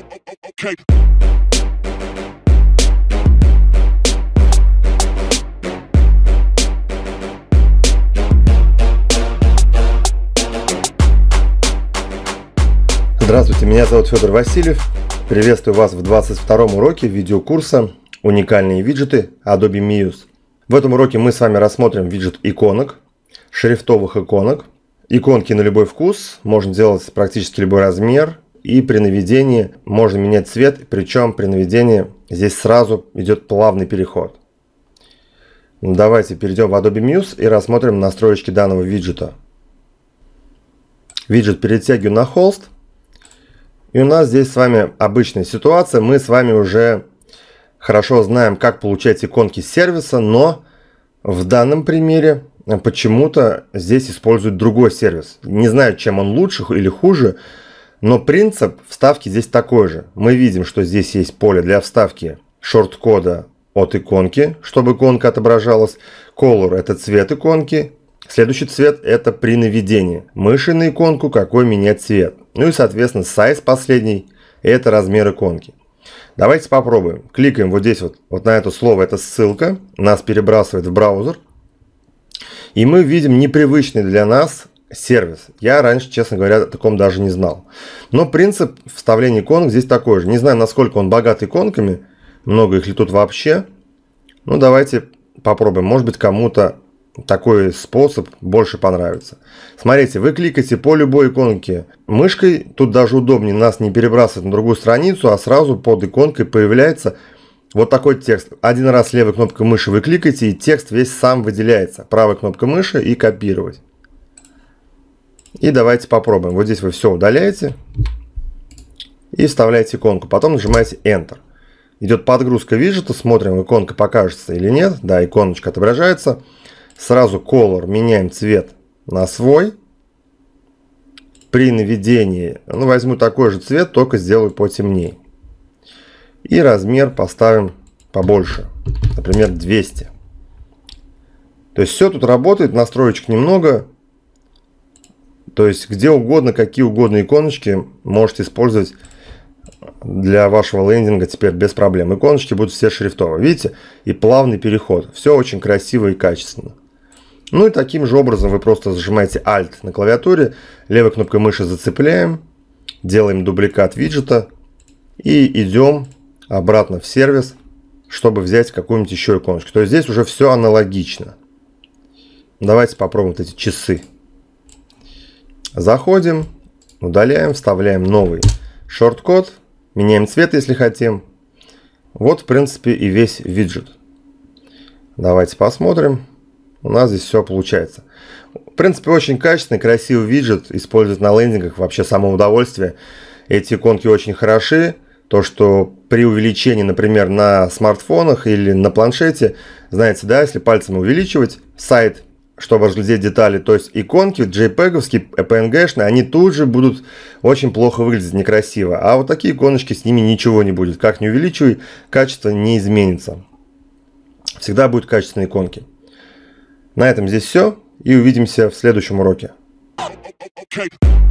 Okay. Здравствуйте, меня зовут Федор Васильев. Приветствую вас в 22-м уроке видеокурса «Уникальные виджеты Adobe Muse». В этом уроке мы с вами рассмотрим виджет иконок, шрифтовых иконок. Иконки на любой вкус, можно делать практически любой размер, и при наведении можно менять цвет, причем при наведении здесь сразу идет плавный переход. Ну, давайте перейдем в Adobe Muse и рассмотрим настройки данного виджета. Виджет перетягиваю на холст. И у нас здесь с вами обычная ситуация. Мы с вами уже хорошо знаем, как получать иконки сервиса, но в данном примере почему-то здесь используют другой сервис. Не знаю, чем он лучше или хуже, но принцип вставки здесь такой же. Мы видим, что здесь есть поле для вставки шорт-кода от иконки, чтобы иконка отображалась. Color – это цвет иконки. Следующий цвет – это при наведении мыши на иконку, какой менять цвет. Ну и, соответственно, size последний – это размер иконки. Давайте попробуем. Кликаем вот здесь вот, вот на это слово, это ссылка. Нас перебрасывает в браузер. И мы видим непривычный для нас сервис. Я раньше, честно говоря, о таком даже не знал. Но принцип вставления иконок здесь такой же. Не знаю, насколько он богат иконками, много их ли тут вообще. Ну, давайте попробуем. Может быть, кому-то такой способ больше понравится. Смотрите, вы кликаете по любой иконке мышкой. Тут даже удобнее нас не перебрасывать на другую страницу, а сразу под иконкой появляется вот такой текст. Один раз левой кнопкой мыши вы кликаете, и текст весь сам выделяется. Правой кнопкой мыши и копировать. И давайте попробуем. Вот здесь вы все удаляете и вставляете иконку. Потом нажимаете Enter. Идет подгрузка виджета. Смотрим, иконка покажется или нет. Да, иконочка отображается. Сразу color меняем цвет на свой. При наведении, ну, возьму такой же цвет, только сделаю потемнее. И размер поставим побольше. Например, 200. То есть все тут работает, настроечек немного. То есть где угодно, какие угодно иконочки можете использовать для вашего лендинга теперь без проблем. Иконочки будут все шрифтовые, видите? И плавный переход. Все очень красиво и качественно. Ну и таким же образом вы просто зажимаете Alt на клавиатуре, левой кнопкой мыши зацепляем, делаем дубликат виджета и идем обратно в сервис, чтобы взять какую-нибудь еще иконочку. То есть здесь уже все аналогично. Давайте попробуем вот эти часы. Заходим, удаляем, вставляем новый шорт-код, меняем цвет, если хотим. Вот, в принципе, и весь виджет. Давайте посмотрим. У нас здесь все получается. В принципе, очень качественный, красивый виджет. Использовать на лендингах вообще само удовольствие. Эти иконки очень хороши. То, что при увеличении, например, на смартфонах или на планшете, знаете, да, если пальцем увеличивать сайт, чтобы разглядеть детали. То есть иконки JPEG-овские, PNG-шные, они тут же будут очень плохо выглядеть, некрасиво. А вот такие иконочки, с ними ничего не будет. Как не увеличивай, качество не изменится. Всегда будут качественные иконки. На этом здесь все. И увидимся в следующем уроке. Okay.